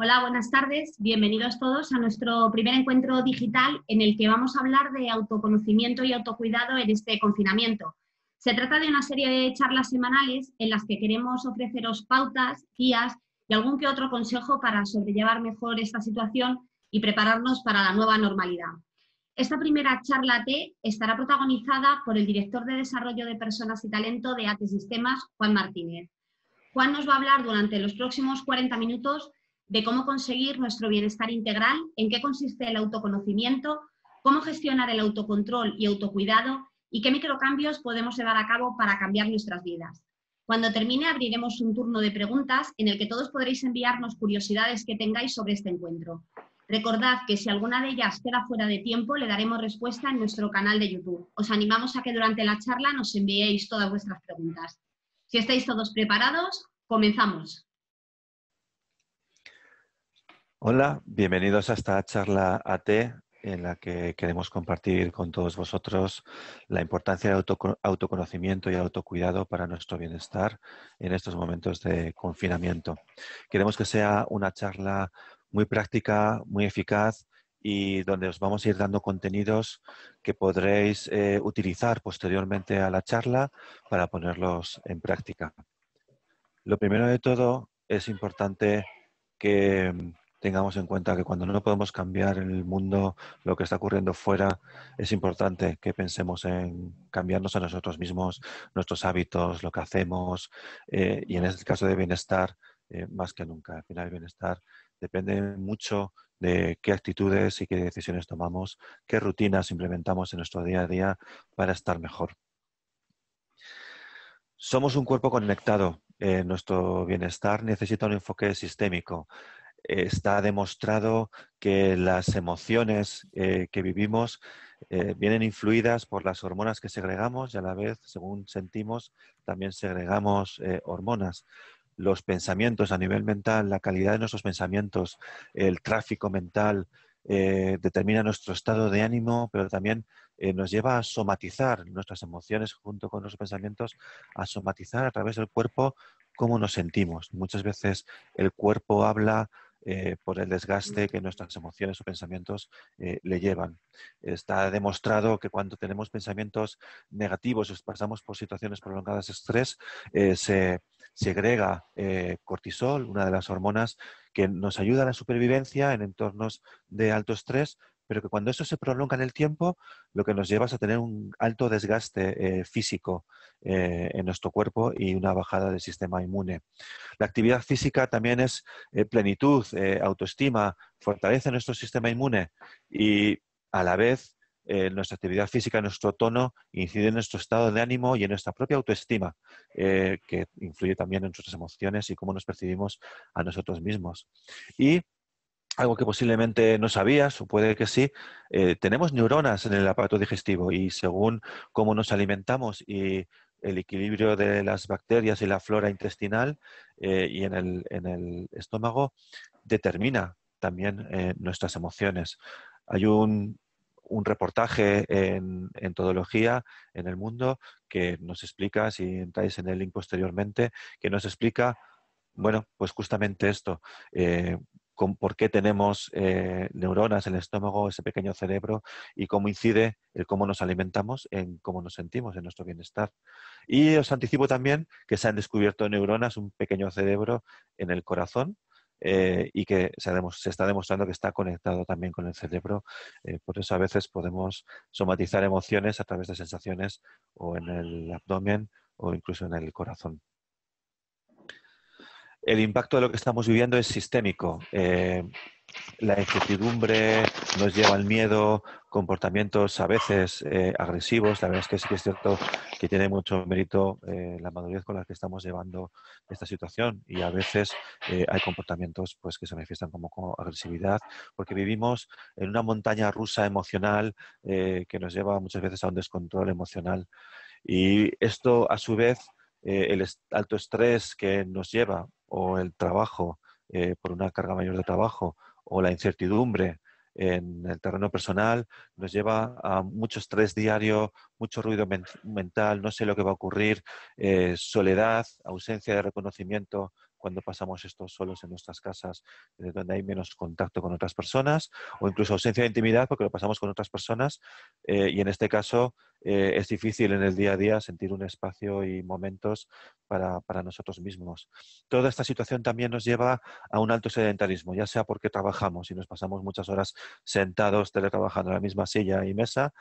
Hola, buenas tardes. Bienvenidos todos a nuestro primer encuentro digital en el que vamos a hablar de autoconocimiento y autocuidado en este confinamiento. Se trata de una serie de charlas semanales en las que queremos ofreceros pautas, guías y algún que otro consejo para sobrellevar mejor esta situación y prepararnos para la nueva normalidad. Esta primera charla T estará protagonizada por el director de Desarrollo de Personas y Talento de AT Sistemas, Juan Martínez. Juan nos va a hablar durante los próximos 40 minutos de cómo conseguir nuestro bienestar integral, en qué consiste el autoconocimiento, cómo gestionar el autocontrol y autocuidado y qué microcambios podemos llevar a cabo para cambiar nuestras vidas. Cuando termine abriremos un turno de preguntas en el que todos podréis enviarnos curiosidades que tengáis sobre este encuentro. Recordad que si alguna de ellas queda fuera de tiempo, le daremos respuesta en nuestro canal de YouTube. Os animamos a que durante la charla nos enviéis todas vuestras preguntas. Si estáis todos preparados, comenzamos. Hola, bienvenidos a esta charla AT en la que queremos compartir con todos vosotros la importancia del autoconocimiento y el autocuidado para nuestro bienestar en estos momentos de confinamiento. Queremos que sea una charla muy práctica, muy eficaz y donde os vamos a ir dando contenidos que podréis eh, utilizar posteriormente a la charla para ponerlos en práctica. Lo primero de todo es importante que tengamos en cuenta que cuando no podemos cambiar en el mundo lo que está ocurriendo fuera, es importante que pensemos en cambiarnos a nosotros mismos, nuestros hábitos, lo que hacemos, eh, y en este caso de bienestar, eh, más que nunca. Al final, el bienestar depende mucho de qué actitudes y qué decisiones tomamos, qué rutinas implementamos en nuestro día a día para estar mejor. Somos un cuerpo conectado. Eh, nuestro bienestar necesita un enfoque sistémico está demostrado que las emociones eh, que vivimos eh, vienen influidas por las hormonas que segregamos y a la vez, según sentimos, también segregamos eh, hormonas. Los pensamientos a nivel mental, la calidad de nuestros pensamientos, el tráfico mental, determina nuestro estado de ánimo, pero también nos lleva a somatizar nuestras emociones junto con nuestros pensamientos, a somatizar a través del cuerpo cómo nos sentimos. Muchas veces el cuerpo habla eh, por el desgaste que nuestras emociones o pensamientos eh, le llevan. Está demostrado que cuando tenemos pensamientos negativos o pasamos por situaciones prolongadas de estrés, eh, se agrega cortisol, una de las hormonas que nos ayuda a la supervivencia en entornos de alto estrés, pero que cuando esto se prolonga en el tiempo, lo que nos lleva es a tener un alto desgaste eh, físico eh, en nuestro cuerpo y una bajada del sistema inmune. La actividad física también es eh, plenitud, autoestima, fortalece nuestro sistema inmune y a la vez nuestra actividad física, nuestro tono, incide en nuestro estado de ánimo y en nuestra propia autoestima, que influye también en nuestras emociones y cómo nos percibimos a nosotros mismos. Y algo que posiblemente no sabías o puede que sí, eh, tenemos neuronas en el aparato digestivo y según cómo nos alimentamos y el equilibrio de las bacterias y la flora intestinal eh, y en el, en el, estómago determina también eh, nuestras emociones. Hay un, un reportaje en, en Todología en el mundo que nos explica, si entráis en el link posteriormente, que nos explica, bueno, pues justamente esto con por qué tenemos eh, neuronas en el estómago, ese pequeño cerebro, y cómo incide el cómo nos alimentamos en cómo nos sentimos, en nuestro bienestar. Y os anticipo también que se han descubierto neuronas, un pequeño cerebro en el corazón, eh, y que se, está demostrando que está conectado también con el cerebro. Eh, por eso a veces podemos somatizar emociones a través de sensaciones o en el abdomen o incluso en el corazón el impacto de lo que estamos viviendo es sistémico. Eh, la incertidumbre nos lleva al miedo, comportamientos a veces eh, agresivos. La verdad es que sí que es cierto que tiene mucho mérito eh, la madurez con la que estamos llevando esta situación y a veces hay comportamientos pues, que se manifiestan como, agresividad porque vivimos en una montaña rusa emocional que nos lleva muchas veces a un descontrol emocional y esto a su vez el alto estrés que nos lleva o el trabajo eh, por una carga mayor de trabajo o la incertidumbre en el terreno personal nos lleva a mucho estrés diario, mucho ruido mental, no sé lo que va a ocurrir, eh, soledad, ausencia de reconocimiento, cuando pasamos estos solos en nuestras casas, eh, donde hay menos contacto con otras personas, o incluso ausencia de intimidad porque lo pasamos con otras personas. Eh, y en este caso eh, es difícil en el día a día sentir un espacio y momentos para, nosotros mismos. Toda esta situación también nos lleva a un alto sedentarismo, ya sea porque trabajamos y nos pasamos muchas horas sentados, teletrabajando en la misma silla y mesa.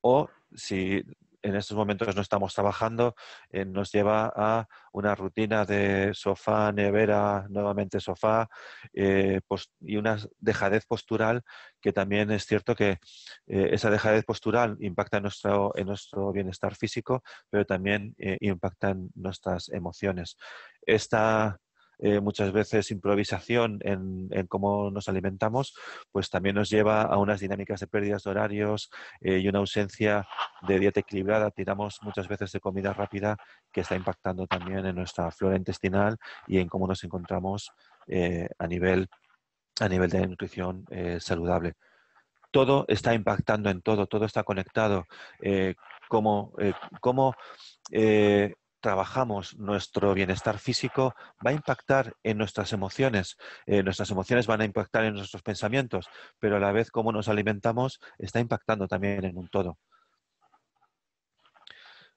o si en estos momentos no estamos trabajando, eh, nos lleva a una rutina de sofá, nevera, nuevamente sofá, eh, y una dejadez postural que también es cierto que eh, esa dejadez postural impacta en nuestro, en nuestro bienestar físico, pero también impacta en nuestras emociones. Esta eh, muchas veces improvisación en, cómo nos alimentamos, pues también nos lleva a unas dinámicas de pérdidas de horarios eh, y una ausencia de dieta equilibrada. Tiramos muchas veces de comida rápida que está impactando también en nuestra flora intestinal y en cómo nos encontramos eh, a, nivel, a nivel de nutrición saludable todo está impactando en todo, todo está conectado. como, trabajamos nuestro bienestar físico va a impactar en nuestras emociones. Eh, nuestras emociones van a impactar en nuestros pensamientos, pero a la vez cómo nos alimentamos está impactando también en un todo.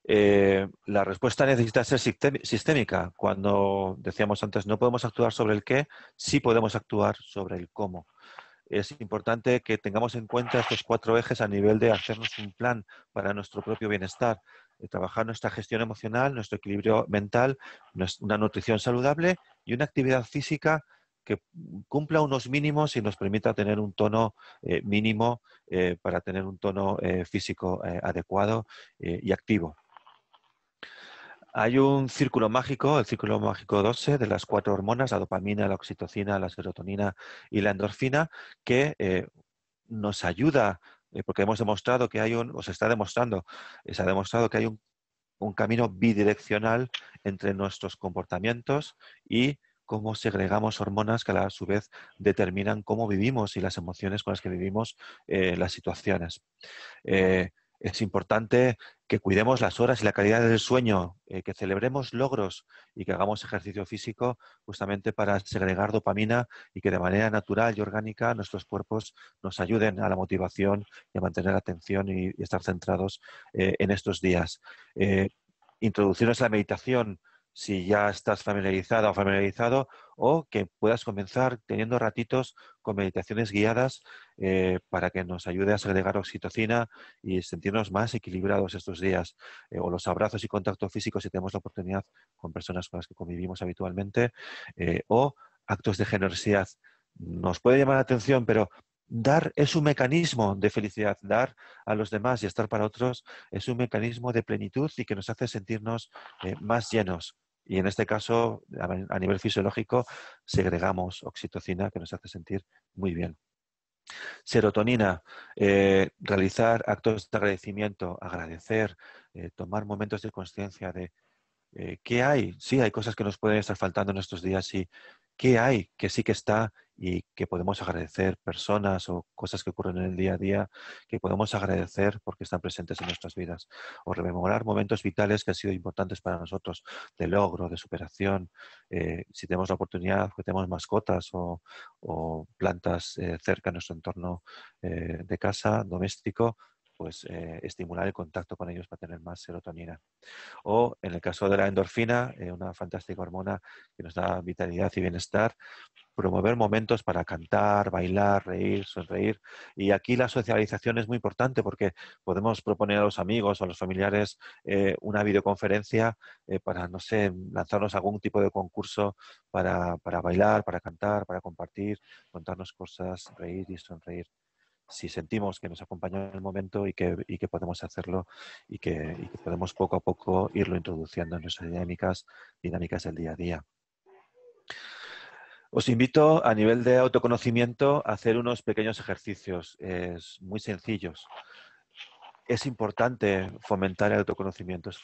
Eh, la respuesta necesita ser sistémica. Cuando decíamos antes no podemos actuar sobre el qué, sí podemos actuar sobre el cómo. Es importante que tengamos en cuenta estos cuatro ejes a nivel de hacernos un plan para nuestro propio bienestar, eh, trabajar nuestra gestión emocional, nuestro equilibrio mental, una nutrición saludable y una actividad física que cumpla unos mínimos y nos permita tener un tono eh, mínimo eh, para tener un tono físico adecuado y activo. Hay un círculo mágico, el círculo mágico 12, de las cuatro hormonas, la dopamina, la oxitocina, la serotonina y la endorfina, que nos ayuda eh, porque hemos demostrado que hay un, se está demostrando, eh, se ha demostrado que hay un, camino bidireccional entre nuestros comportamientos y cómo segregamos hormonas que a su vez determinan cómo vivimos y las emociones con las que vivimos eh, las situaciones es importante que cuidemos las horas y la calidad del sueño, eh, que celebremos logros y que hagamos ejercicio físico justamente para segregar dopamina y que de manera natural y orgánica nuestros cuerpos nos ayuden a la motivación y a mantener la atención y, estar centrados eh, en estos días. Eh, introducirnos a la meditación, si ya estás familiarizado o familiarizado, o que puedas comenzar teniendo ratitos con meditaciones guiadas eh, para que nos ayude a segregar oxitocina y sentirnos más equilibrados estos días. Eh, o los abrazos y contacto físico si tenemos la oportunidad con personas con las que convivimos habitualmente. Eh, o actos de generosidad. Nos puede llamar la atención, pero dar es un mecanismo de felicidad, dar a los demás y estar para otros es un mecanismo de plenitud y que nos hace sentirnos eh, más llenos. Y en este caso, a nivel fisiológico, segregamos oxitocina que nos hace sentir muy bien. Serotonina, eh, realizar actos de agradecimiento, agradecer, eh, tomar momentos de conciencia de eh, ¿qué hay? Sí, hay cosas que nos pueden estar faltando en estos días, y ¿Qué hay que sí que está y que podemos agradecer personas o cosas que ocurren en el día a día, que podemos agradecer porque están presentes en nuestras vidas? O rememorar momentos vitales que han sido importantes para nosotros, de logro, de superación. Eh, si tenemos la oportunidad, que tenemos mascotas o, plantas eh, cerca de nuestro entorno de casa, doméstico, pues, eh, estimular el contacto con ellos para tener más serotonina. O en el caso de la endorfina, eh, una fantástica hormona que nos da vitalidad y bienestar, promover momentos para cantar, bailar, reír, sonreír. Y aquí la socialización es muy importante porque podemos proponer a los amigos o a los familiares eh, una videoconferencia para, no sé, lanzarnos algún tipo de concurso para bailar, para cantar, para compartir, contarnos cosas, reír y sonreír si sentimos que nos acompaña en el momento y que, podemos hacerlo y que, podemos poco a poco irlo introduciendo en nuestras dinámicas, dinámicas del día a día. Os invito a nivel de autoconocimiento a hacer unos pequeños ejercicios es muy sencillos. Es importante fomentar el autoconocimiento, es,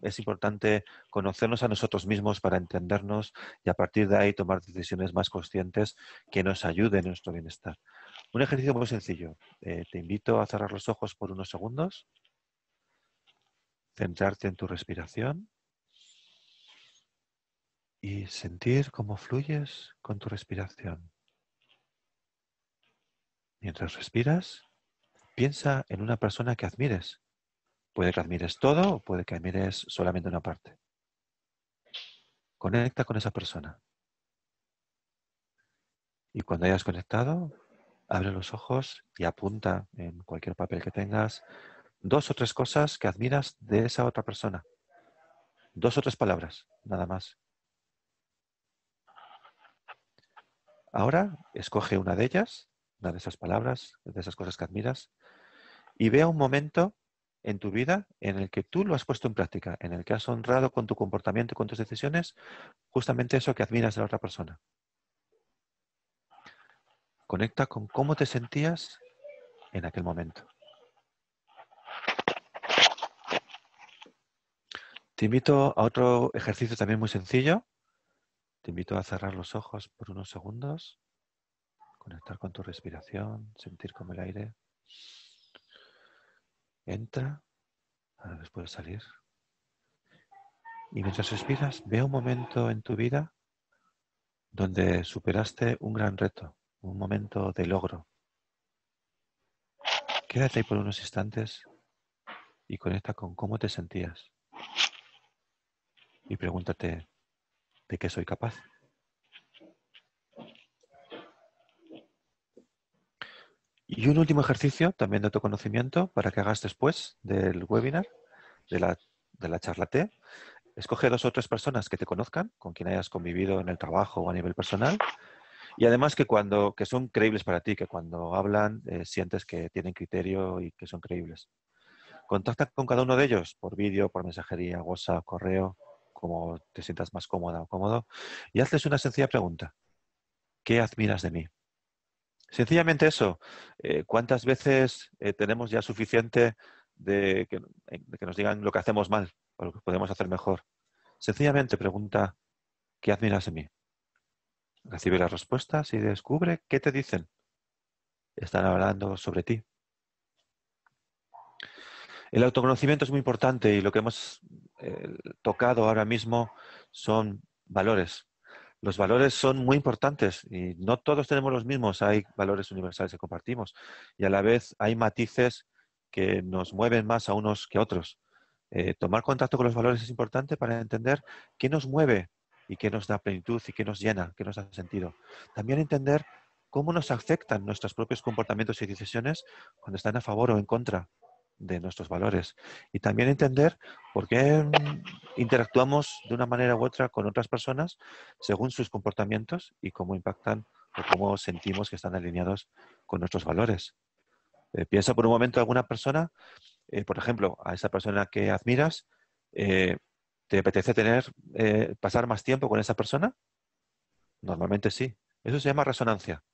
es importante conocernos a nosotros mismos para entendernos y a partir de ahí tomar decisiones más conscientes que nos ayuden en nuestro bienestar. Un ejercicio muy sencillo. Eh, te invito a cerrar los ojos por unos segundos, centrarte en tu respiración y sentir cómo fluyes con tu respiración. Mientras respiras, piensa en una persona que admires. Puede que admires todo o puede que admires solamente una parte. Conecta con esa persona. Y cuando hayas conectado, abre los ojos y apunta en cualquier papel que tengas dos o tres cosas que admiras de esa otra persona. Dos o tres palabras, nada más. Ahora escoge una de ellas, una de esas palabras, de esas cosas que admiras, y vea un momento en tu vida en el que tú lo has puesto en práctica, en el que has honrado con tu comportamiento y con tus decisiones justamente eso que admiras de la otra persona. Conecta con cómo te sentías en aquel momento. Te invito a otro ejercicio también muy sencillo. Te invito a cerrar los ojos por unos segundos, conectar con tu respiración, sentir como el aire entra, después salir. Y mientras respiras, ve un momento en tu vida donde superaste un gran reto, un momento de logro. Quédate ahí por unos instantes y conecta con cómo te sentías. Y pregúntate, ¿de qué soy capaz? Y un último ejercicio también de autoconocimiento para que hagas después del webinar, de la, de la charla T. Escoge dos o tres personas que te conozcan, con quien hayas convivido en el trabajo o a nivel personal, y además que cuando que son creíbles para ti, que cuando hablan eh, sientes que tienen criterio y que son creíbles. Contacta con cada uno de ellos por vídeo, por mensajería, WhatsApp, correo, como te sientas más cómoda o cómodo, y haces una sencilla pregunta. ¿Qué admiras de mí? Sencillamente eso. Eh, ¿Cuántas veces eh, tenemos ya suficiente de que nos digan lo que hacemos mal o lo que podemos hacer mejor? Sencillamente pregunta, ¿qué admiras de mí? Recibe las respuestas y descubre qué te dicen. Están hablando sobre ti. El autoconocimiento es muy importante y lo que hemos eh, tocado ahora mismo son valores. Los valores son muy importantes y no todos tenemos los mismos. Hay valores universales que compartimos y a la vez hay matices que nos mueven más a unos que a otros. Eh, tomar contacto con los valores es importante para entender qué nos mueve y qué nos da plenitud y que nos llena, que nos da sentido. También entender cómo nos afectan nuestros propios comportamientos y decisiones cuando están a favor o en contra de nuestros valores. Y también entender por qué mm, interactuamos de una manera u otra con otras personas según sus comportamientos y cómo impactan o cómo sentimos que están alineados con nuestros valores. Eh, piensa por un momento alguna persona, eh, por ejemplo, a esa persona que admiras, eh, ¿Te apetece tener, eh, pasar más tiempo con esa persona? Normalmente sí. Eso se llama resonancia.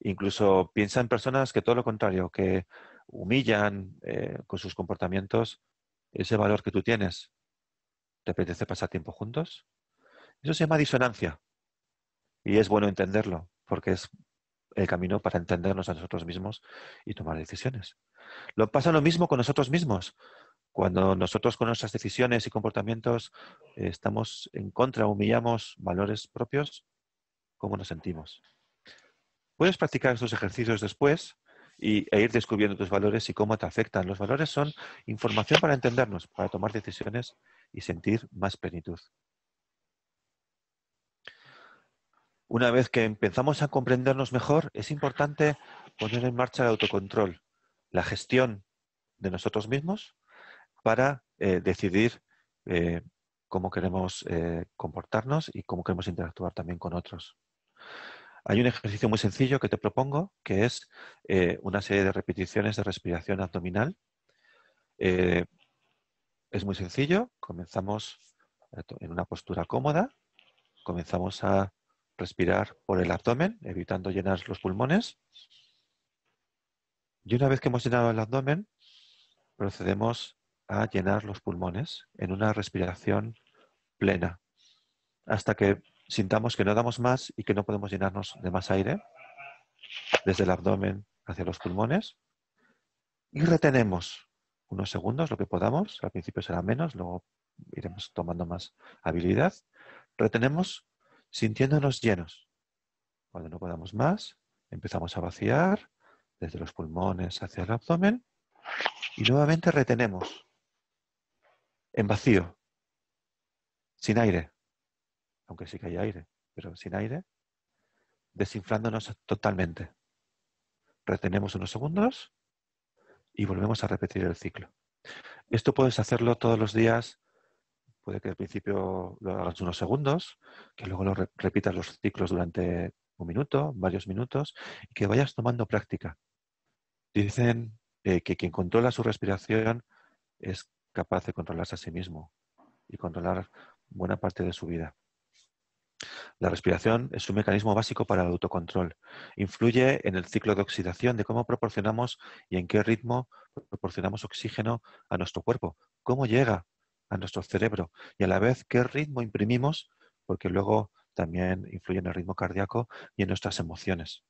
Incluso piensa en personas que todo lo contrario, que humillan eh, con sus comportamientos ese valor que tú tienes. ¿Te apetece pasar tiempo juntos? Eso se llama disonancia. Y es bueno entenderlo, porque es el camino para entendernos a nosotros mismos y tomar decisiones. Lo pasa lo mismo con nosotros mismos. Cuando nosotros con nuestras decisiones y comportamientos eh, estamos en contra, humillamos valores propios, ¿cómo nos sentimos? Puedes practicar estos ejercicios después e ir descubriendo tus valores y cómo te afectan. Los valores son información para entendernos, para tomar decisiones y sentir más plenitud. Una vez que empezamos a comprendernos mejor, es importante poner en marcha el autocontrol, la gestión de nosotros mismos para eh, decidir eh, cómo queremos eh, comportarnos y cómo queremos interactuar también con otros. Hay un ejercicio muy sencillo que te propongo, que es una serie de repeticiones de respiración abdominal. es muy sencillo, comenzamos en una postura cómoda, comenzamos a respirar por el abdomen, evitando llenar los pulmones. Y una vez que hemos llenado el abdomen, procedemos a llenar los pulmones en una respiración plena, hasta que sintamos que no damos más y que no podemos llenarnos de más aire desde el abdomen hacia los pulmones y retenemos unos segundos lo que podamos, al principio será menos, luego iremos tomando más habilidad, retenemos sintiéndonos llenos. Cuando no podamos más, empezamos a vaciar desde los pulmones hacia el abdomen y nuevamente retenemos en vacío, sin aire, aunque sí que hay aire, pero sin aire, desinflándonos totalmente. Retenemos unos segundos y volvemos a repetir el ciclo. Esto puedes hacerlo todos los días. Puede que al principio lo hagas unos segundos, que luego lo repitas los ciclos durante un minuto, varios minutos, y que vayas tomando práctica. Dicen eh, que quien controla su respiración es capaz de controlarse a sí mismo y controlar buena parte de su vida. La respiración es un mecanismo básico para el autocontrol. Influye en el ciclo de oxidación, de cómo proporcionamos y en qué ritmo proporcionamos oxígeno a nuestro cuerpo, cómo llega a nuestro cerebro y a la vez qué ritmo imprimimos, porque luego también influye en el ritmo cardíaco y en nuestras emociones.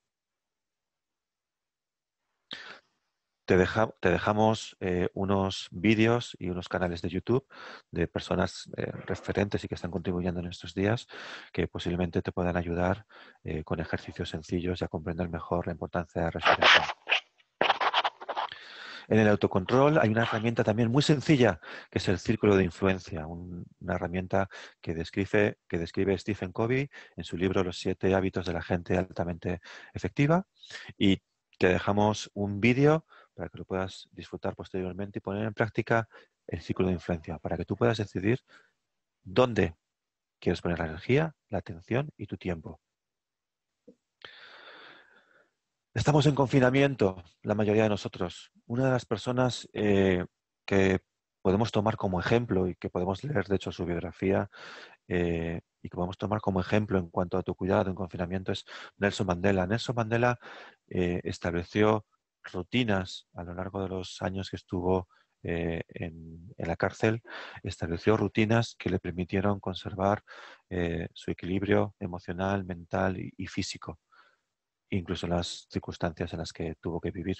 Te, dejamos eh, unos vídeos y unos canales de YouTube de personas eh, referentes y que están contribuyendo en estos días que posiblemente te puedan ayudar eh, con ejercicios sencillos y a comprender mejor la importancia de la respiración. En el autocontrol hay una herramienta también muy sencilla, que es el círculo de influencia, una herramienta que describe, que describe Stephen Covey en su libro Los siete hábitos de la gente altamente efectiva. Y te dejamos un vídeo para que lo puedas disfrutar posteriormente y poner en práctica el ciclo de influencia, para que tú puedas decidir dónde quieres poner la energía, la atención y tu tiempo. Estamos en confinamiento, la mayoría de nosotros. Una de las personas eh, que podemos tomar como ejemplo y que podemos leer, de hecho, su biografía eh, y que podemos tomar como ejemplo en cuanto a tu cuidado en confinamiento es Nelson Mandela. Nelson Mandela eh, estableció rutinas a lo largo de los años que estuvo eh, en, la cárcel, estableció rutinas que le permitieron conservar eh, su equilibrio emocional, mental y, físico, incluso las circunstancias en las que tuvo que vivir.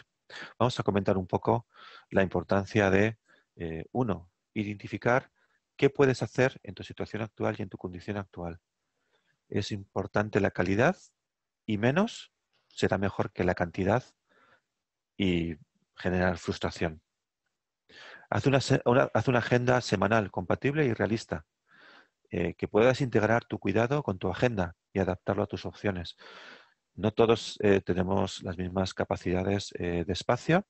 Vamos a comentar un poco la importancia de, eh, uno, identificar qué puedes hacer en tu situación actual y en tu condición actual. Es importante la calidad y menos será mejor que la cantidad y generar frustración. Haz una, una agenda semanal compatible y realista, eh, que puedas integrar tu cuidado con tu agenda y adaptarlo a tus opciones. No todos eh, tenemos las mismas capacidades eh, de espacio,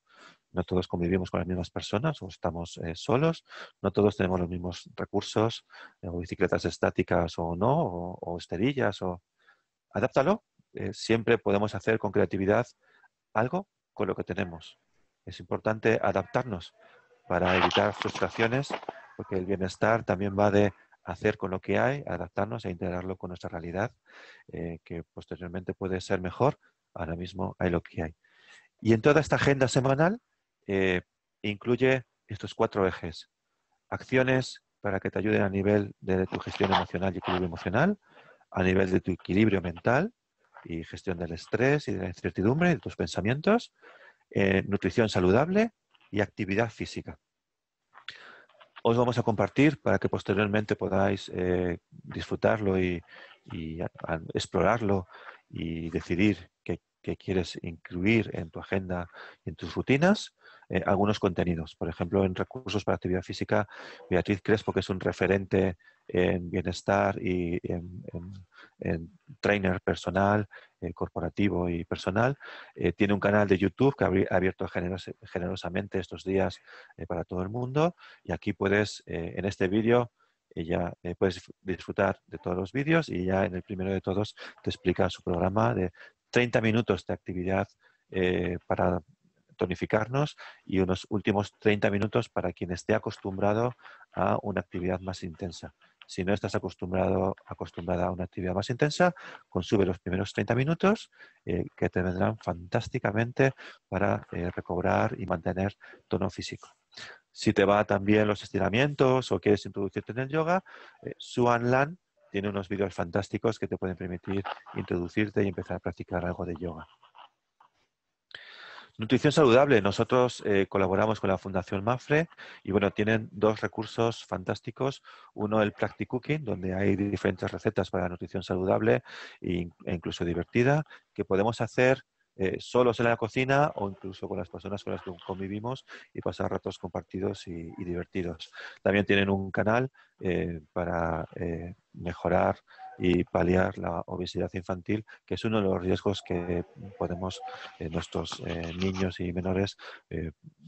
no todos convivimos con las mismas personas o estamos solos, no todos tenemos los mismos recursos, o bicicletas estáticas o no, o, esterillas, o adáptalo. siempre podemos hacer con creatividad algo con lo que tenemos. Es importante adaptarnos para evitar frustraciones, porque el bienestar también va de hacer con lo que hay, adaptarnos e integrarlo con nuestra realidad, eh, que posteriormente puede ser mejor. Ahora mismo hay lo que hay. Y en toda esta agenda semanal eh, incluye estos cuatro ejes. Acciones para que te ayuden a nivel de tu gestión emocional y equilibrio emocional, a nivel de tu equilibrio mental, y gestión del estrés y de la incertidumbre de tus pensamientos, eh, nutrición saludable y actividad física. Os vamos a compartir para que posteriormente podáis eh, disfrutarlo y, explorarlo y decidir qué, quieres incluir en tu agenda y en tus rutinas. Eh, algunos contenidos. Por ejemplo, en recursos para actividad física, Beatriz Crespo, que es un referente en bienestar y en, trainer personal, eh, corporativo y personal. Eh, tiene un canal de YouTube que ha abierto generosamente estos días para todo el mundo. Y aquí puedes, en este vídeo, ya puedes disfrutar de todos los vídeos y ya en el primero de todos te explica su programa de 30 minutos de actividad para tonificarnos y unos últimos 30 minutos para quien esté acostumbrado a una actividad más intensa. Si no estás acostumbrado, acostumbrada a una actividad más intensa, consume los primeros 30 minutos eh, que te vendrán fantásticamente para eh, recobrar y mantener tono físico. Si te va también los estiramientos o quieres introducirte en el yoga, suanlan eh, Suan Lan tiene unos vídeos fantásticos que te pueden permitir introducirte y empezar a practicar algo de yoga. Nutrición saludable. Nosotros eh, colaboramos con la Fundación Mafre y bueno, tienen dos recursos fantásticos. Uno, el Practic Cooking, donde hay diferentes recetas para nutrición saludable e incluso divertida que podemos hacer eh, solos en la cocina o incluso con las personas con las que convivimos y pasar ratos compartidos y, divertidos. También tienen un canal eh, para eh, mejorar y paliar la obesidad infantil, que es uno de los riesgos que podemos nuestros niños y menores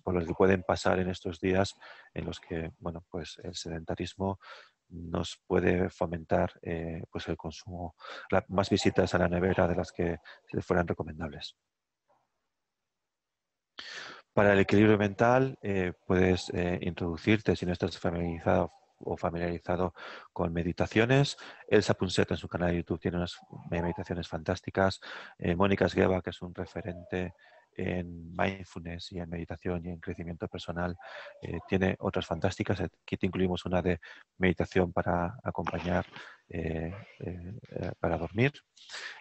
por los que pueden pasar en estos días en los que bueno pues el sedentarismo nos puede fomentar eh, pues el consumo, más visitas a la nevera de las que fueran recomendables. Para el equilibrio mental eh, puedes eh, introducirte, si no estás familiarizado o familiarizado con meditaciones. Elsa Punset en su canal de YouTube tiene unas meditaciones fantásticas. Mónica Esgueva, que es un referente en mindfulness y en meditación y en crecimiento personal. Eh, tiene otras fantásticas. Aquí te incluimos una de meditación para acompañar, eh, eh, para dormir.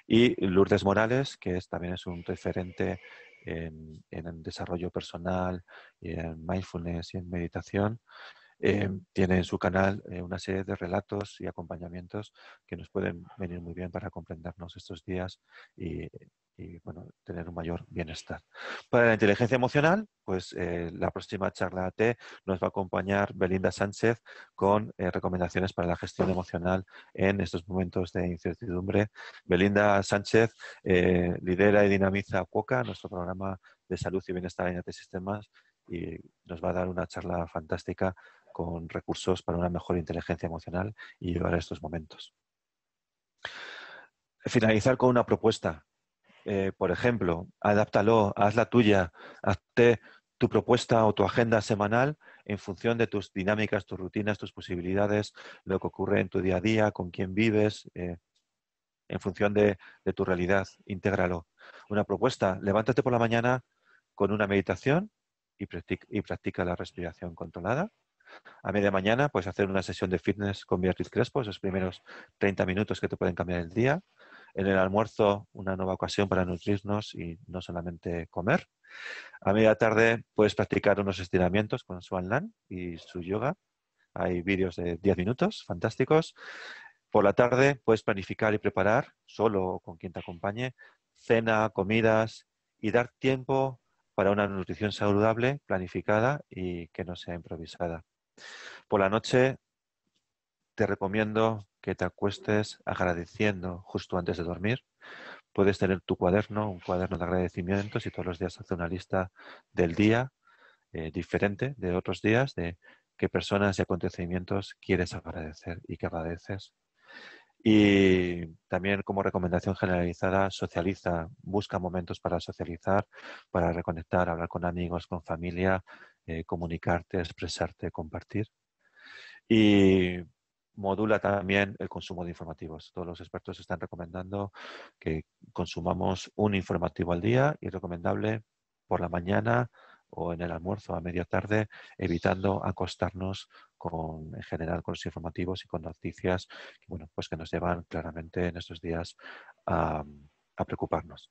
Y Lourdes Morales, que también es un referente en, desarrollo personal y en mindfulness y en meditación. tiene en su canal una serie de relatos y acompañamientos que nos pueden venir muy bien para comprendernos estos días y y bueno, tener un mayor bienestar. Para la inteligencia emocional, pues eh, la próxima charla AT nos va a acompañar Belinda Sánchez con eh, recomendaciones para la gestión emocional en estos momentos de incertidumbre. Belinda Sánchez eh, lidera y dinamiza CUOCA, nuestro programa de salud y bienestar en sistemas, y nos va a dar una charla fantástica con recursos para una mejor inteligencia emocional y llevar estos momentos. Finalizar con una propuesta eh, por ejemplo, adáptalo, haz la tuya, hazte tu propuesta o tu agenda semanal en función de tus dinámicas, tus rutinas, tus posibilidades, lo que ocurre en tu día a día, con quién vives, eh, en función de, tu realidad, intégralo. Una propuesta, levántate por la mañana con una meditación y practica, y practica la respiración controlada. A media mañana puedes hacer una sesión de fitness con Beatriz Crespo, esos primeros 30 minutos que te pueden cambiar el día en el almuerzo una nueva ocasión para nutrirnos y no solamente comer. A media tarde puedes practicar unos estiramientos con su Lan y su yoga. Hay vídeos de 10 minutos fantásticos. Por la tarde puedes planificar y preparar, solo o con quien te acompañe, cena, comidas y dar tiempo para una nutrición saludable, planificada y que no sea improvisada. Por la noche te recomiendo que te acuestes agradeciendo justo antes de dormir. Puedes tener tu cuaderno, un cuaderno de agradecimientos y todos los días hacer una lista del día eh, diferente de otros días de qué personas y acontecimientos quieres agradecer y que agradeces. Y también como recomendación generalizada, socializa, busca momentos para socializar, para reconectar, hablar con amigos, con familia, eh, comunicarte, expresarte, compartir. Y modula también el consumo de informativos. Todos los expertos están recomendando que consumamos un informativo al día y recomendable por la mañana o en el almuerzo a media tarde, evitando acostarnos con, en general con los informativos y con noticias que, bueno, pues que nos llevan claramente en estos días a preocuparnos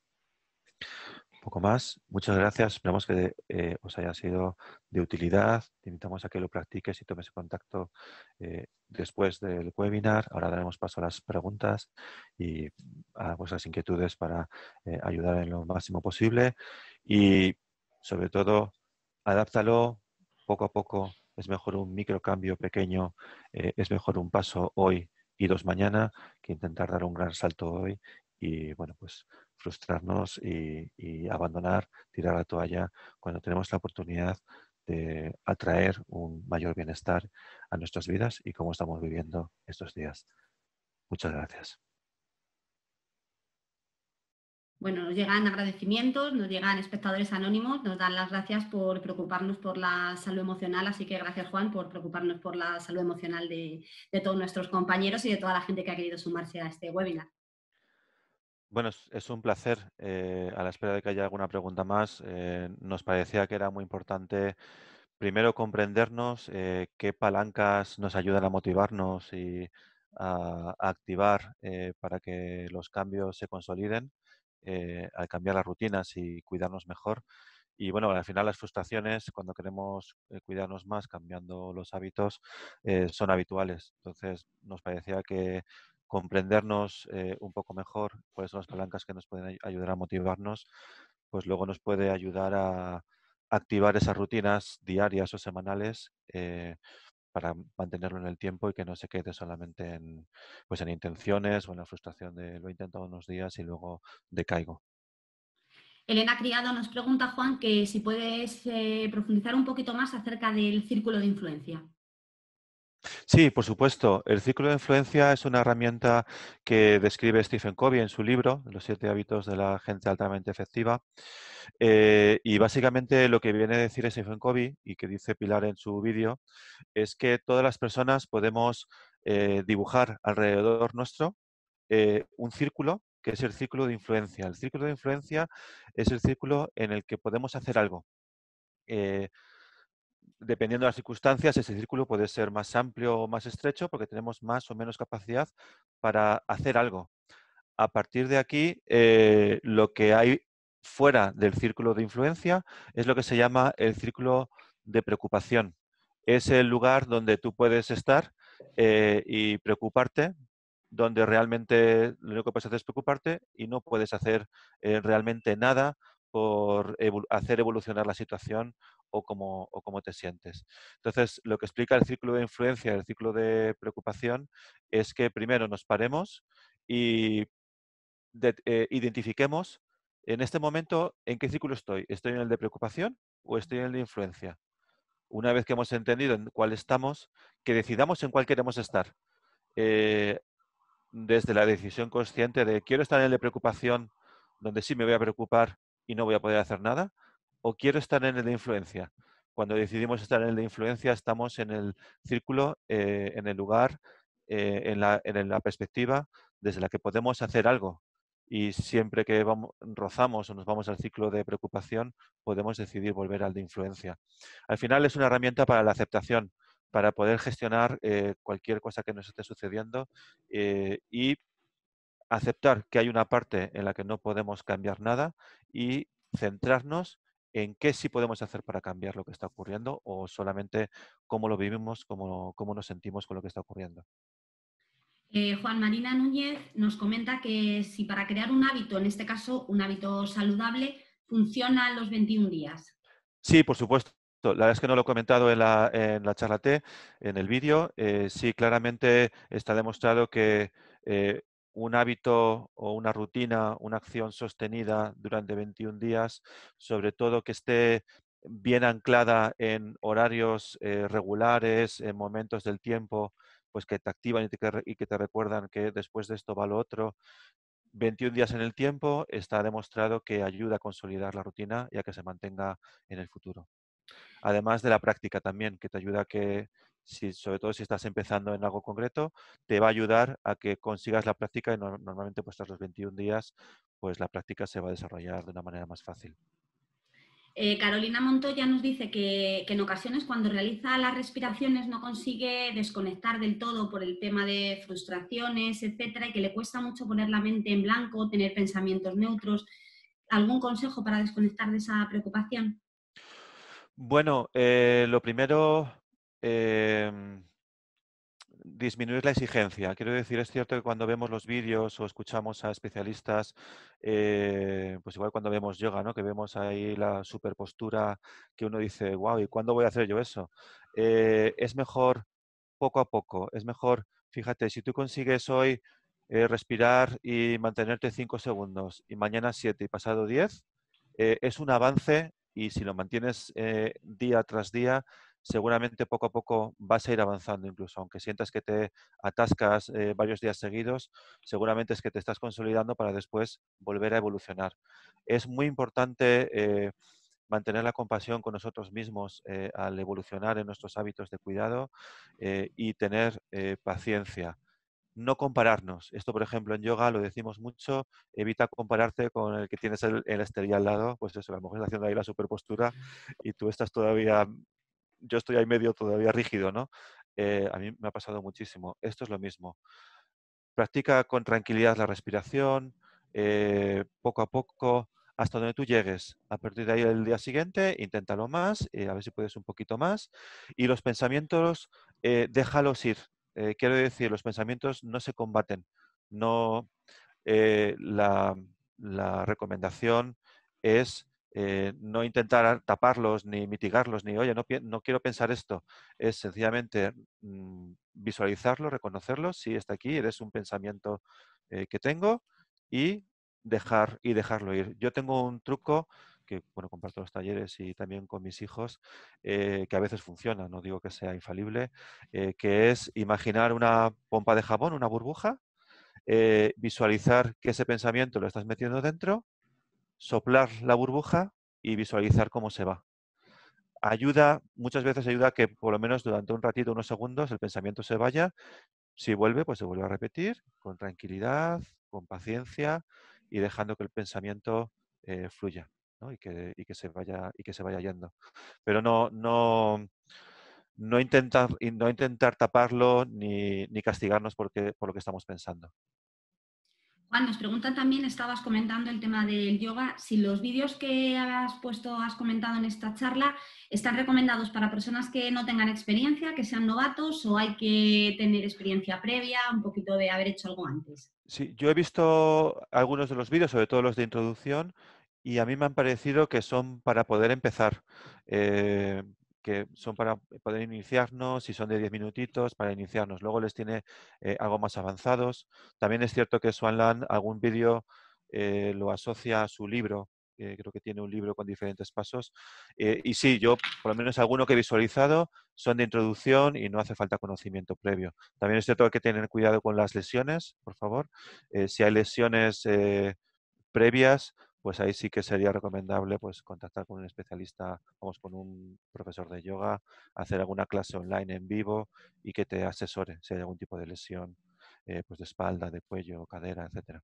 poco más. Muchas gracias. Esperamos que eh, os haya sido de utilidad. Te invitamos a que lo practiques y tomes contacto eh, después del webinar. Ahora daremos paso a las preguntas y a vuestras inquietudes para eh, ayudar en lo máximo posible. Y sobre todo, adáptalo poco a poco. Es mejor un microcambio pequeño, es mejor un paso hoy y dos mañana que intentar dar un gran salto hoy y bueno, pues frustrarnos y, abandonar, tirar la toalla cuando tenemos la oportunidad de atraer un mayor bienestar a nuestras vidas y cómo estamos viviendo estos días. Muchas gracias. Bueno, nos llegan agradecimientos, nos llegan espectadores anónimos, nos dan las gracias por preocuparnos por la salud emocional, así que gracias Juan por preocuparnos por la salud emocional de todos nuestros compañeros y de toda la gente que ha querido sumarse a este webinar. Bueno, es, un placer. Eh, a la espera de que haya alguna pregunta más, eh, nos parecía que era muy importante primero comprendernos eh, qué palancas nos ayudan a motivarnos y a, activar para que los cambios se consoliden, al cambiar las rutinas y cuidarnos mejor. Y bueno, al final las frustraciones, cuando queremos cuidarnos más, cambiando los hábitos, son habituales. Entonces, nos parecía que comprendernos eh, un poco mejor, cuáles son las palancas que nos pueden ayudar a motivarnos, pues luego nos puede ayudar a activar esas rutinas diarias o semanales eh, para mantenerlo en el tiempo y que no se quede solamente en, pues en intenciones o en la frustración de lo he intentado unos días y luego decaigo. Elena Criado nos pregunta, Juan, que si puedes eh, profundizar un poquito más acerca del círculo de influencia. Sí, por supuesto. El círculo de influencia es una herramienta que describe Stephen Covey en su libro, Los siete hábitos de la gente altamente efectiva. Eh, y básicamente lo que viene a decir Stephen Covey y que dice Pilar en su vídeo es que todas las personas podemos eh, dibujar alrededor nuestro eh, un círculo que es el círculo de influencia. El círculo de influencia es el círculo en el que podemos hacer algo dependiendo de las circunstancias, ese círculo puede ser más amplio o más estrecho porque tenemos más o menos capacidad para hacer algo. A partir de aquí, eh, lo que hay fuera del círculo de influencia es lo que se llama el círculo de preocupación. Es el lugar donde tú puedes estar eh, y preocuparte, donde realmente lo único que puedes hacer es preocuparte y no puedes hacer eh, realmente nada por hacer evolucionar la situación o cómo, te sientes. Entonces, lo que explica el círculo de influencia, el círculo de preocupación, es que primero nos paremos y eh, identifiquemos en este momento en qué círculo estoy. ¿Estoy en el de preocupación o estoy en el de influencia? Una vez que hemos entendido en cuál estamos, que decidamos en cuál queremos estar. Eh, desde la decisión consciente de quiero estar en el de preocupación, donde sí me voy a preocupar y no voy a poder hacer nada, o quiero estar en el de influencia. Cuando decidimos estar en el de influencia, estamos en el círculo, eh, en el lugar, eh, en, la, en, la, perspectiva desde la que podemos hacer algo. Y siempre que vamos, rozamos o nos vamos al ciclo de preocupación, podemos decidir volver al de influencia. Al final es una herramienta para la aceptación, para poder gestionar eh, cualquier cosa que nos esté sucediendo y aceptar que hay una parte en la que no podemos cambiar nada y centrarnos en qué sí podemos hacer para cambiar lo que está ocurriendo o solamente cómo lo vivimos, cómo, cómo nos sentimos con lo que está ocurriendo. Eh, Juan Marina Núñez nos comenta que si para crear un hábito, en este caso un hábito saludable, funciona los 21 días. Sí, por supuesto. La verdad es que no lo he comentado en la, en charla T, en el vídeo. Eh, sí, claramente está demostrado que eh, un hábito o una rutina, una acción sostenida durante 21 días, sobre todo que esté bien anclada en horarios eh, regulares, en momentos del tiempo, pues que te activan y y que te recuerdan que después de esto va lo otro. 21 días en el tiempo está demostrado que ayuda a consolidar la rutina y a que se mantenga en el futuro. Además de la práctica también, que te ayuda a que sobre todo si estás empezando en algo concreto, te va a ayudar a que consigas la práctica y normalmente pues tras los 21 días pues la práctica se va a desarrollar de una manera más fácil. Eh, Carolina Montoya nos dice que, en ocasiones cuando realiza las respiraciones no consigue desconectar del todo por el tema de frustraciones, etcétera, y que le cuesta mucho poner la mente en blanco, tener pensamientos neutros. ¿Algún consejo para desconectar de esa preocupación? Bueno, eh, lo primero, Em, disminuir la exigencia. Quiero decir, es cierto que cuando vemos los vídeos o escuchamos a especialistas, eh, pues igual cuando vemos yoga, ¿no? Que vemos ahí la superpostura que uno dice, wow, ¿y cuándo voy a hacer yo eso? Eh, es mejor poco a poco, es mejor, fíjate, si tú consigues hoy eh, respirar y mantenerte 5 segundos y mañana 7 y pasado 10, es un avance y si lo mantienes día tras día, seguramente poco a poco vas a ir avanzando incluso, aunque sientas que te atascas eh, varios días seguidos, seguramente es que te estás consolidando para después volver a evolucionar. Es muy importante eh, mantener la compasión con nosotros mismos eh, al evolucionar en nuestros hábitos de cuidado y tener paciencia no compararnos. Esto, por ejemplo, en yoga lo decimos mucho, evita compararte con el que tienes el, el al lado, pues eso, a lo mejor está haciendo ahí la superpostura y tú estás todavía yo estoy ahí medio todavía rígido, ¿no? Eh, a mí me ha pasado muchísimo. Esto es lo mismo. Practica con tranquilidad la respiración, eh, poco a poco, hasta donde tú llegues. A partir de ahí el día siguiente, inténtalo más, eh, a ver si puedes un poquito más. Y los pensamientos, déjalos ir. quiero decir, los pensamientos no se combaten. No, la recomendación es eh, no intentar taparlos, ni mitigarlos, ni, oye, no, no quiero pensar esto. Es sencillamente mm, visualizarlo, reconocerlo, si sí, está aquí, eres un pensamiento eh, que tengo, y, dejar, y dejarlo ir. Yo tengo un truco que bueno, comparto los talleres y también con mis hijos, eh, que a veces funciona, no digo que sea infalible, que es imaginar una pompa de jabón, una burbuja, visualizar que ese pensamiento lo estás metiendo dentro soplar la burbuja y visualizar cómo se va. Ayuda, muchas veces ayuda a que por lo menos durante un ratito, unos segundos, el pensamiento se vaya. Si vuelve, pues se vuelve a repetir con tranquilidad, con paciencia y dejando que el pensamiento eh, fluya y, que, se vaya, y que se vaya yendo. Pero no, no, no, intentar, no intentar taparlo ni, ni castigarnos por lo que estamos pensando. Juan, nos preguntan también, estabas comentando el tema del yoga, si los vídeos que has puesto, has comentado en esta charla, están recomendados para personas que no tengan experiencia, que sean novatos o hay que tener experiencia previa, un poquito de haber hecho algo antes. Sí, yo he visto algunos de los vídeos, sobre todo los de introducción, y a mí me han parecido que son para poder empezar. Eh, que son para eh, poder iniciarnos y son de 10 minutitos para iniciarnos. Luego les tiene eh, algo más avanzados. También es cierto que Swanland algún vídeo eh, lo asocia a su libro. creo que tiene un libro con diferentes pasos. y sí, yo por lo menos alguno que he visualizado son de introducción y no hace falta conocimiento previo. También es cierto que hay que tener cuidado con las lesiones, por favor. si hay lesiones previas, pues ahí sí que sería recomendable pues, contactar con un especialista, vamos, con un profesor de yoga, hacer alguna clase online en vivo y que te asesore si hay algún tipo de lesión eh, pues de espalda, de cuello, cadera, etcétera.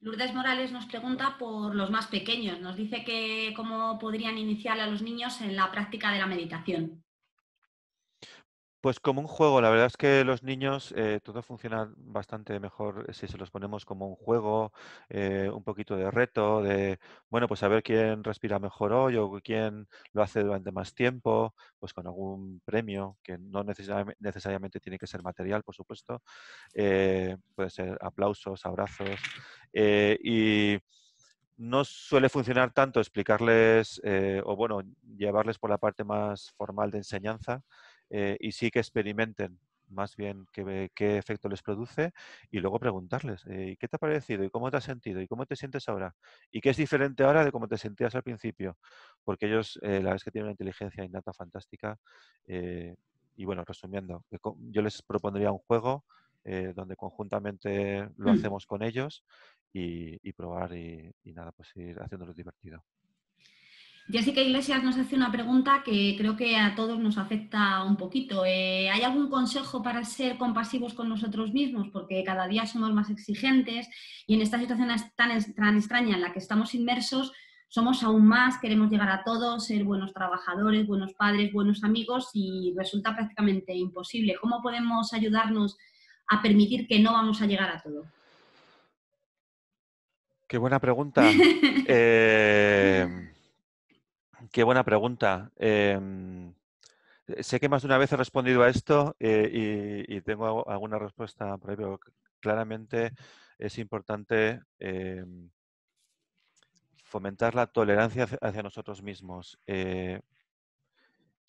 Lourdes Morales nos pregunta por los más pequeños. Nos dice que cómo podrían iniciar a los niños en la práctica de la meditación. Pues como un juego, la verdad es que los niños eh, todo funciona bastante mejor eh, si se los ponemos como un juego, eh, un poquito de reto, de, bueno, pues a ver quién respira mejor hoy o quién lo hace durante más tiempo, pues con algún premio, que no necesariamente tiene que ser material, por supuesto, puede ser aplausos, abrazos, y no suele funcionar tanto explicarles o, bueno, llevarles por la parte más formal de enseñanza eh, y sí que experimenten más bien qué, qué, efecto les produce y luego preguntarles, eh, ¿qué te ha parecido? ¿Y cómo te has sentido? ¿Y cómo te sientes ahora? ¿Y qué es diferente ahora de cómo te sentías al principio? Porque ellos, eh, la vez que tienen una inteligencia innata fantástica. y bueno, resumiendo, yo les propondría un juego donde conjuntamente lo mm. hacemos con ellos y, probar y, y nada, pues ir haciéndolo divertido que Iglesias nos hace una pregunta que creo que a todos nos afecta un poquito. Eh, ¿Hay algún consejo para ser compasivos con nosotros mismos? Porque cada día somos más exigentes y en esta situación tan, tan extraña en la que estamos inmersos, somos aún más, queremos llegar a todos, ser buenos trabajadores, buenos padres, buenos amigos y resulta prácticamente imposible. ¿Cómo podemos ayudarnos a permitir que no vamos a llegar a todo? Qué buena pregunta. eh... Qué buena pregunta. Em, eh, sé que más de una vez he respondido a esto eh, y, tengo alguna respuesta por ahí, pero claramente es importante em, fomentar la tolerancia hacia nosotros mismos. Eh,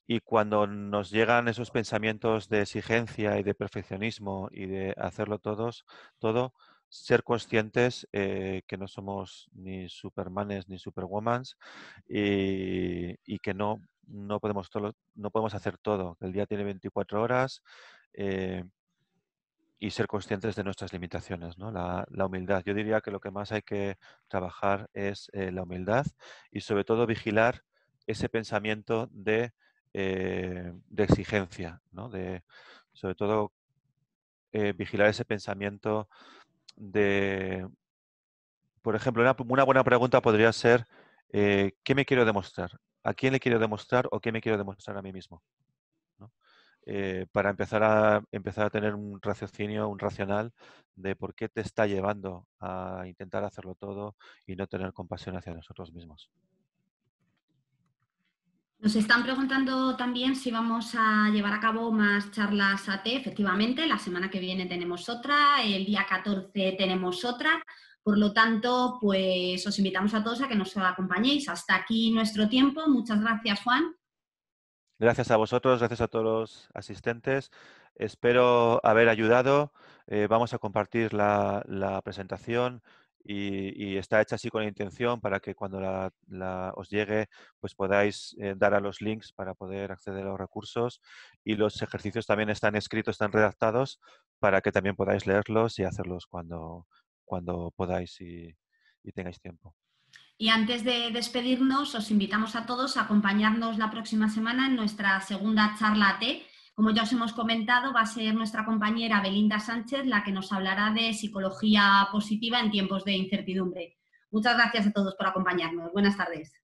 y cuando nos llegan esos pensamientos de exigencia y de perfeccionismo y de hacerlo todos, todo, ser conscientes eh, que no somos ni supermanes ni superwomans y, que no, no, podemos todo, no podemos hacer todo. El día tiene 24 horas eh, y ser conscientes de nuestras limitaciones, ¿no? la, humildad. Yo diría que lo que más hay que trabajar es eh, la humildad y sobre todo vigilar ese pensamiento de, de exigencia, ¿no? de, sobre todo vigilar ese pensamiento de, por ejemplo, una, buena pregunta podría ser, eh, ¿qué me quiero demostrar? ¿A quién le quiero demostrar o qué me quiero demostrar a mí mismo? Eh, para empezar a, empezar a tener un raciocinio, un racional de por qué te está llevando a intentar hacerlo todo y no tener compasión hacia nosotros mismos. Nos están preguntando también si vamos a llevar a cabo más charlas AT. Efectivamente, la semana que viene tenemos otra, el día 14 tenemos otra. Por lo tanto, pues os invitamos a todos a que nos acompañéis. Hasta aquí nuestro tiempo. Muchas gracias, Juan. Gracias a vosotros, gracias a todos los asistentes. Espero haber ayudado. Eh, vamos a compartir la presentación y, está hecha así con la intención para que cuando la, os llegue, pues podáis eh, dar a los links para poder acceder a los recursos y los ejercicios también están escritos, están redactados para que también podáis leerlos y hacerlos cuando, cuando podáis y, y tengáis tiempo. Y antes de despedirnos, os invitamos a todos a acompañarnos la próxima semana en nuestra segunda charla T como ya os hemos comentado, va a ser nuestra compañera Belinda Sánchez la que nos hablará de psicología positiva en tiempos de incertidumbre. Muchas gracias a todos por acompañarnos. Buenas tardes.